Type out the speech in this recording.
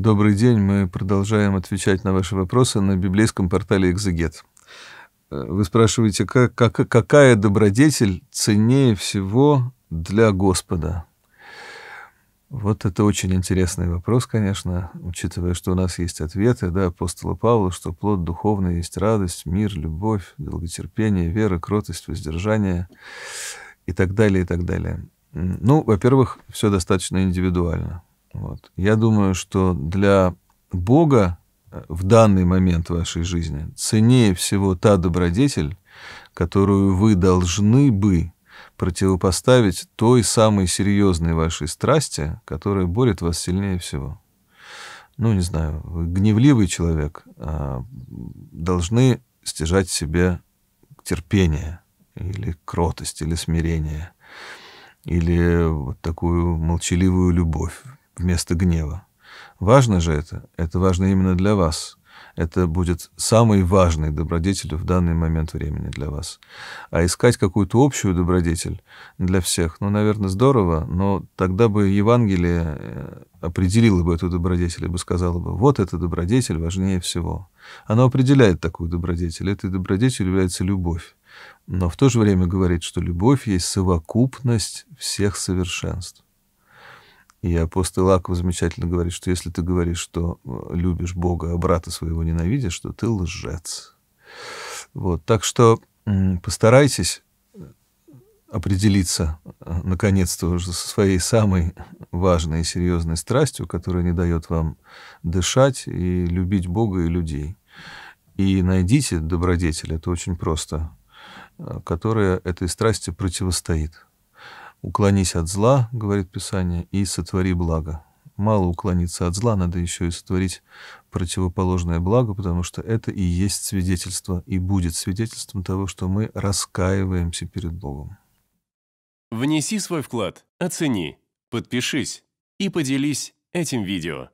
Добрый день. Мы продолжаем отвечать на ваши вопросы на библейском портале «Экзегет». Э, вы спрашиваете, как, как, какая добродетель ценнее всего для Господа? Вот это очень интересный вопрос, конечно, учитывая, что у нас есть ответы да, апостола Павла, что плод духовный есть радость, мир, любовь, долготерпение, вера, кротость, воздержание и так далее, и так далее. Ну, во-первых, все достаточно индивидуально. Вот. Я думаю, что для Бога э, в данный момент вашей жизни ценнее всего та добродетель, которую вы должны бы противопоставить той самой серьезной вашей страсти, которая борет вас сильнее всего. Ну, не знаю, вы гневливый человек, а должны стяжать себе терпение или кротость, или смирение, или вот такую молчаливую любовь вместо гнева. Важно же это, это важно именно для вас. Это будет самый важный добродетель в данный момент времени для вас. А искать какую-то общую добродетель для всех, ну, наверное, здорово, но тогда бы Евангелие э, определило бы эту добродетель и бы сказала бы, вот эта добродетель важнее всего. Она определяет такую добродетель. Этой добродетелью является любовь. Но в то же время говорит, что любовь есть совокупность всех совершенств. И апостол Иаков замечательно говорит, что если ты говоришь, что э, любишь Бога, а брата своего ненавидишь, что ты лжец. Вот, так что постарайтесь э, определиться, э, наконец-то, уже со своей самой важной и серьезной страстью, которая не дает вам дышать и любить Бога и людей. И найдите добродетель, это очень просто, которая этой страсти противостоит. «Уклонись от зла, — говорит Писание, — и сотвори благо». Мало уклониться от зла, надо еще и сотворить противоположное благо, потому что это и есть свидетельство, и будет свидетельством того, что мы раскаиваемся перед Богом. Внеси свой вклад, оцени, подпишись и поделись этим видео.